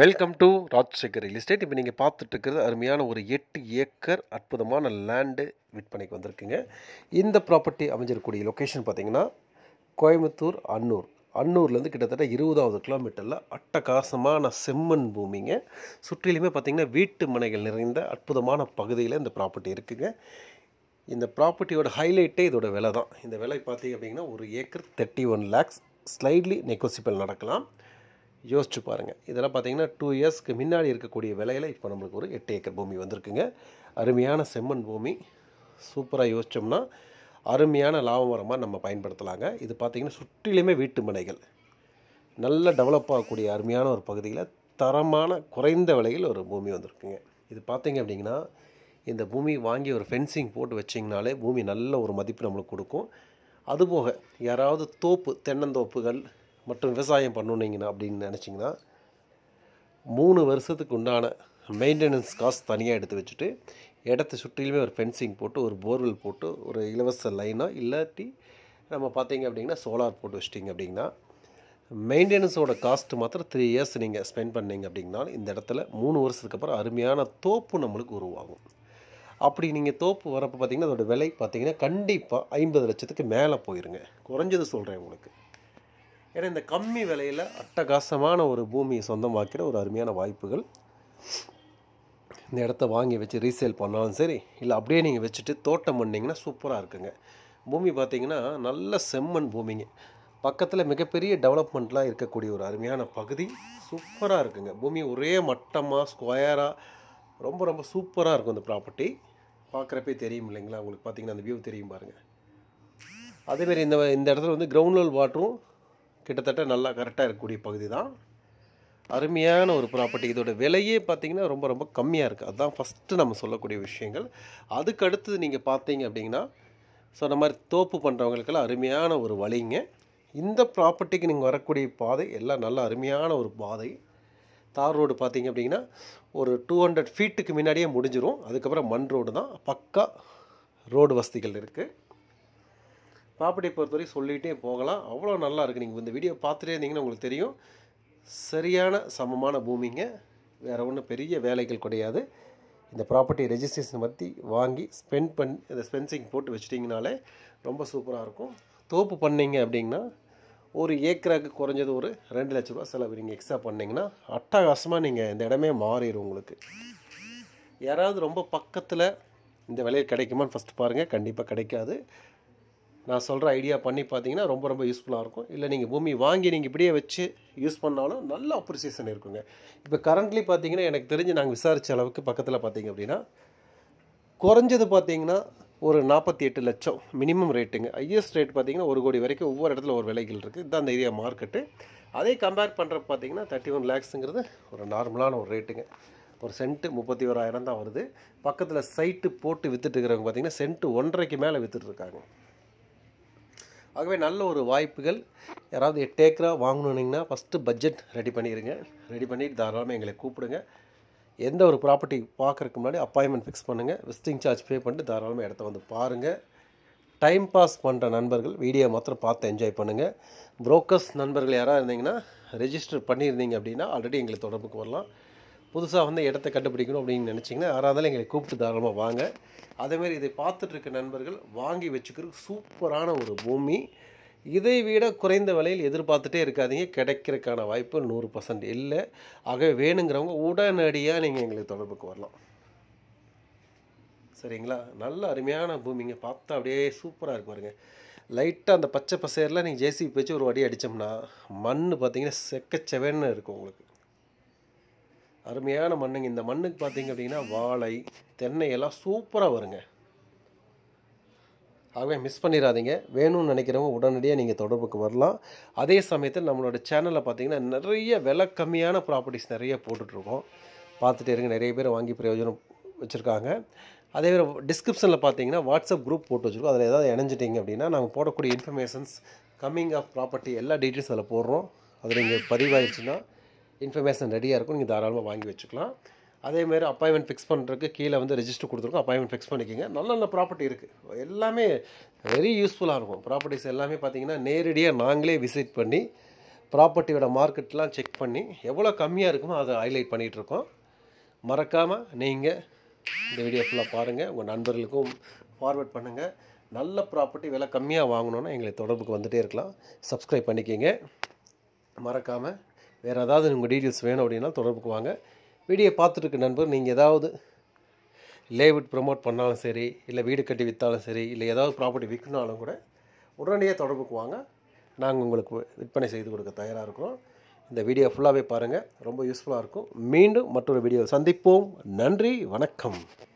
welcome to Rajasekhar real estate இப்போ நீங்கள் பார்த்துட்டு இருக்கிறது அருமையான ஒரு எட்டு ஏக்கர் அற்புதமான லேண்டு விற்பனைக்கு வந்திருக்குங்க இந்த ப்ராப்பர்ட்டி அமைஞ்சிருக்கக்கூடிய லொக்கேஷன் பார்த்தீங்கன்னா கோயம்புத்தூர் அன்னூர் அன்னூர்லேருந்து கிட்டத்தட்ட இருபதாவது கிலோமீட்டரில் அட்டகாசமான செம்மண் பூமிங்க சுற்றிலுமே பார்த்திங்கன்னா வீட்டு மனைகள் நிறைந்த அற்புதமான பகுதியில் இந்த ப்ராப்பர்ட்டி இருக்குதுங்க இந்த ப்ராப்பர்ட்டியோட ஹைலைட்டே இதோட விலை தான் இந்த விலை பார்த்திங்க அப்படிங்கன்னா ஒரு acre thirty one lakhs slightly negotiable நடக்கலாம் யோசிச்சு பாருங்கள் இதெல்லாம் பார்த்தீங்கன்னா டூ இயர்ஸ்க்கு முன்னாடி இருக்கக்கூடிய விலையில் இப்போ நம்மளுக்கு ஒரு எட்டு ஏக்கர் பூமி வந்திருக்குங்க அருமையான செம்மண் பூமி சூப்பராக யோசித்தோம்னா அருமையான லாபம் வர மாதிரி நம்ம பயன்படுத்தலாங்க இது பார்த்திங்கன்னா சுற்றிலுமே வீட்டு மனைகள் நல்ல டெவலப் ஆகக்கூடிய அருமையான ஒரு பகுதியில் தரமான குறைந்த விலையில் ஒரு பூமி வந்திருக்குங்க இது பார்த்திங்க அப்படிங்கன்னா இந்த பூமி வாங்கி ஒரு ஃபென்சிங் போட்டு வச்சிங்கனாலே பூமி நல்ல ஒரு மதிப்பு நம்மளுக்கு கொடுக்கும் அதுபோக யாராவது தோப்பு தென்னந்தோப்புகள் மற்றும் விவசாயம் பண்ணுனீங்கன்னா அப்படின்னு நினச்சிங்கன்னா மூணு வருஷத்துக்கு உண்டான மெயின்டெனன்ஸ் காஸ்ட் தனியாக எடுத்து வச்சுட்டு இடத்த சுற்றிலுமே ஒரு ஃபென்சிங் போட்டு ஒரு போர்வெல் போட்டு ஒரு இலவச லைனாக இல்லாட்டி நம்ம பார்த்தீங்க அப்படிங்கன்னா சோலார் போட்டு வச்சிட்டிங்க அப்படின்னா மெயின்டெனன்ஸோட காஸ்ட்டு மாத்திரம் த்ரீ இயர்ஸ் நீங்கள் ஸ்பெண்ட் பண்ணிங்க அப்படின்னா இந்த இடத்துல மூணு வருஷத்துக்கு அப்புறம் அருமையான தோப்பு நம்மளுக்கு உருவாகும் அப்படி நீங்கள் தோப்பு வரப்போ பார்த்தீங்கன்னா அதோடய விலை பார்த்தீங்கன்னா கண்டிப்பாக ஐம்பது லட்சத்துக்கு மேலே போயிருங்க குறைஞ்சது சொல்கிறேன் உங்களுக்கு ஏன்னா இந்த கம்மி விலையில் அட்டகாசமான ஒரு பூமியை சொந்தமாக்கிற ஒரு அருமையான வாய்ப்புகள் இந்த இடத்த வாங்கி வச்சு ரீசேல் பண்ணாலும் சரி இல்லை அப்படியே நீங்கள் வச்சுட்டு தோட்டம் பண்ணிங்கன்னா சூப்பராக இருக்குங்க பூமி பார்த்திங்கன்னா நல்ல செம்மண் பூமிங்க பக்கத்தில் மிகப்பெரிய டெவலப்மெண்ட்லாம் இருக்கக்கூடிய ஒரு அருமையான பகுதி சூப்பராக இருக்குங்க பூமி ஒரே மட்டமாக ஸ்கொயராக ரொம்ப ரொம்ப சூப்பராக இருக்கும் இந்த ப்ராப்பர்ட்டி பார்க்குறப்பே தெரியும் இல்லைங்களா உங்களுக்கு பார்த்திங்கன்னா அந்த வியூ தெரியும் பாருங்கள் அதேமாரி இந்த இந்த இடத்துல வந்து கிரவுண்ட் லெவல் வாட்டரும் கிட்டத்தட்ட நல்லா கரெக்டாக இருக்கக்கூடிய பகுதி தான் அருமையான ஒரு ப்ராப்பர்ட்டி இதோட விலையே பார்த்திங்கன்னா ரொம்ப ரொம்ப கம்மியாக இருக்குது அதுதான் ஃபஸ்ட்டு நம்ம சொல்லக்கூடிய விஷயங்கள் அதுக்கு அடுத்தது நீங்கள் பார்த்தீங்க அப்படிங்கன்னா ஸோ அந்த மாதிரி தோப்பு பண்ணுறவங்களுக்கெல்லாம் அருமையான ஒரு வழிங்க இந்த ப்ராப்பர்ட்டிக்கு நீங்கள் வரக்கூடிய பாதை எல்லாம் நல்ல அருமையான ஒரு பாதை தார் ரோடு பார்த்தீங்க அப்படிங்கன்னா ஒரு டூ ஹண்ட்ரட் ஃபீட்டுக்கு முன்னாடியே முடிஞ்சிடும் அதுக்கப்புறம் மண் ரோடு தான் பக்கா ரோடு வசதிகள் இருக்குது ப்ராப்பர்ட்டியை பொறுத்தவரை சொல்லிகிட்டே போகலாம் அவ்வளோ நல்லா இருக்குது நீங்கள் இந்த வீடியோ பார்த்துட்டே இருந்தீங்கன்னு உங்களுக்கு தெரியும் சரியான சமமான பூமிங்க வேறு ஒன்றும் பெரிய வேலைகள் கிடையாது இந்த ப்ராப்பர்ட்டி ரெஜிஸ்ட்ரேஷன் பற்றி வாங்கி ஸ்பெண்ட் பண்ணி இந்த ஸ்பென்சிங் போட்டு வச்சிட்டிங்கனாலே ரொம்ப சூப்பராக இருக்கும் தோப்பு பண்ணிங்க அப்படின்னா ஒரு ஏக்கராக்கு குறைஞ்சது ஒரு ரெண்டு லட்ச ரூபா செலவு நீங்கள் எக்ஸ்ட்ரா பண்ணிங்கன்னா அட்டகாசமாக நீங்கள் இந்த இடமே மாறிடும் உங்களுக்கு யாராவது ரொம்ப பக்கத்தில் இந்த விலையை கிடைக்குமான்னு ஃபஸ்ட்டு பாருங்கள் கண்டிப்பாக கிடைக்காது நான் சொல்கிற ஐடியா பண்ணி பார்த்தீங்கன்னா ரொம்ப ரொம்ப யூஸ்ஃபுல்லாக இருக்கும் இல்லை நீங்கள் பூமி வாங்கி நீங்கள் இப்படியே வச்சு யூஸ் பண்ணாலும் நல்ல அப்ரிசியேஷன் இருக்குங்க இப்போ கரண்ட்லி பார்த்தீங்கன்னா எனக்கு தெரிஞ்சு நாங்கள் விசாரித்த அளவுக்கு பக்கத்தில் பார்த்தீங்க அப்படின்னா குறைஞ்சது பார்த்தீங்கன்னா ஒரு நாற்பத்தி எட்டு லட்சம் மினிமம் ரேட்டுங்க ஹையஸ்ட் ரேட் பார்த்தீங்கன்னா ஒரு கோடி வரைக்கும் ஒவ்வொரு இடத்துல ஒரு விலைகள் இருக்குது இதுதான் அந்த ஏரியா மார்க்கெட்டு அதே கம்பேர் பண்ணுறப்ப பார்த்தீங்கன்னா தேர்ட்டி ஒன் லேக்ஸுங்கிறது ஒரு நார்மலான ஒரு ரேட்டுங்க ஒரு சென்ட்டு முப்பத்தி ஓராயிரம் தான் வருது பக்கத்தில் சைட்டு போட்டு விற்றுட்டு இருக்கிறவங்க பார்த்திங்கன்னா சென்ட்டு ஒன்றரைக்கு மேலே விற்றுட்ருக்காங்க ஆகவே நல்ல ஒரு வாய்ப்புகள் யாராவது டேக்கராக வாங்கணுன்னிங்கன்னா ஃபஸ்ட்டு பட்ஜெட் ரெடி பண்ணிடுங்க ரெடி பண்ணிவிட்டு தாராளமாக எங்களை கூப்பிடுங்க எந்த ஒரு ப்ராப்பர்ட்டி பார்க்குறதுக்கு முன்னாடி அப்பாயின்மெண்ட் ஃபிக்ஸ் பண்ணுங்கள் விசிட்டிங் சார்ஜ் பே பண்ணிட்டு தாராளமாக இடத்த வந்து பாருங்கள் டைம் பாஸ் பண்ணுற நண்பர்கள் வீடியோ மாத்திரம் பார்த்து என்ஜாய் பண்ணுங்கள் புரோக்கர்ஸ் நண்பர்கள் யாராக இருந்தீங்கன்னா ரெஜிஸ்டர் பண்ணியிருந்தீங்க அப்படின்னா ஆல்ரெடி எங்களை தொடர்புக்கு வரலாம் புதுசாக வந்து இடத்த கண்டுபிடிக்கணும் அப்படின்னு நினச்சிங்கன்னா யாராக எங்களை கூப்பிட்டு தாராளமாக வாங்க அதேமாரி இதை பார்த்துட்டு இருக்க நண்பர்கள் வாங்கி வச்சுக்கிறதுக்கு சூப்பரான ஒரு பூமி இதை விட குறைந்த விலையில் எதிர்பார்த்துட்டே இருக்காதீங்க கிடைக்கிறதுக்கான வாய்ப்பு நூறு பர்சன்ட் இல்லை ஆகவே வேணுங்கிறவங்க உடனடியாக நீங்கள் எங்களுக்கு தொடர்புக்கு வரலாம் சரிங்களா நல்ல அருமையான பூமிங்க பார்த்தா அப்படியே சூப்பராக இருக்கும் பாருங்க லைட்டாக அந்த பச்சை பசேரில் நீங்கள் ஜேசிபி வச்சு ஒரு வடி அடித்தோம்னா மண் பார்த்தீங்கன்னா செக்கச்செவன்னு இருக்கும் உங்களுக்கு அருமையான மண்ணுங்க இந்த மண்ணுக்கு பார்த்தீங்க அப்படின்னா வாழை தென்னை எல்லாம் சூப்பராக வருங்க ஆகவே மிஸ் பண்ணிடாதீங்க வேணும்னு நினைக்கிறவங்க உடனடியாக நீங்கள் தொடர்புக்கு வரலாம் அதே சமயத்தில் நம்மளோட சேனலில் பார்த்தீங்கன்னா நிறைய விலை கம்மியான ப்ராப்பர்ட்டிஸ் நிறைய போட்டுட்ருக்கோம் பார்த்துட்டே இருங்க நிறைய பேர் வாங்கி பிரயோஜனம் வச்சுருக்காங்க அதே மாதிரி டிஸ்கிரிப்ஷனில் பார்த்தீங்கன்னா வாட்ஸ்அப் குரூப் போட்டு வச்சுருக்கோம் அதில் ஏதாவது இணைஞ்சிட்டிங்க அப்படின்னா நாங்கள் போடக்கூடிய இன்ஃபர்மேஷன்ஸ் கம்மிங் ஆஃப் ப்ராப்பர்ட்டி எல்லா டீட்டெயில்ஸ் அதில் போடுறோம் அதில் நீங்கள் பதிவாயிடுச்சுன்னா இன்ஃபர்மேஷன் ரெடியாக இருக்கும் நீங்கள் தாராளமாக வாங்கி வச்சுக்கலாம் அதேமாதிரி அப்பாயின்மெண்ட் ஃபிக்ஸ் பண்ணுறதுக்கு கீழே வந்து ரெஜிஸ்டர் கொடுத்துருக்கோம் அப்பாயின்மெண்ட் ஃபிக்ஸ் பண்ணிக்கோங்க நல்ல நல்ல ப்ராப்பர்ட்டி இருக்குது எல்லாமே வெரி யூஸ்ஃபுல்லாக இருக்கும் ப்ராப்பர்ட்டிஸ் எல்லாமே பார்த்தீங்கன்னா நேரடியாக நாங்களே விசிட் பண்ணி ப்ராப்பர்ட்டியோட மார்க்கெட்லாம் செக் பண்ணி எவ்வளோ கம்மியாக இருக்குமோ அதை ஹைலைட் பண்ணிகிட்ருக்கோம் மறக்காமல் நீங்கள் இந்த வீடியோ ஃபுல்லாக பாருங்கள் உங்கள் நண்பர்களுக்கும் ஃபார்வர்ட் பண்ணுங்கள் நல்ல ப்ராப்பர்ட்டி விலை கம்மியாக வாங்கணுன்னா எங்களை தொடர்புக்கு வந்துகிட்டே இருக்கலாம் சப்ஸ்கிரைப் பண்ணிக்கிங்க மறக்காமல் வேறு ஏதாவது உங்கள் டீட்டெயில்ஸ் வேணும் அப்படின்னா தொடர்புக்கு வாங்க வீடியோ பார்த்துட்டு நண்பர் நீங்கள் ஏதாவது லேவுட் ப்ரொமோட் பண்ணாலும் சரி இல்லை வீடு கட்டி விற்றாலும் சரி இல்லை ஏதாவது ப்ராப்பர்ட்டி விற்கினாலும் கூட உடனடியாக தொடர்புக்கு வாங்க நாங்கள் உங்களுக்கு விற்பனை செய்து கொடுக்க தயாராக இருக்கிறோம் இந்த வீடியோ ஃபுல்லாகவே பாருங்கள் ரொம்ப யூஸ்ஃபுல்லாக இருக்கும் மீண்டும் மற்றொரு வீடியோவை சந்திப்போம் நன்றி வணக்கம்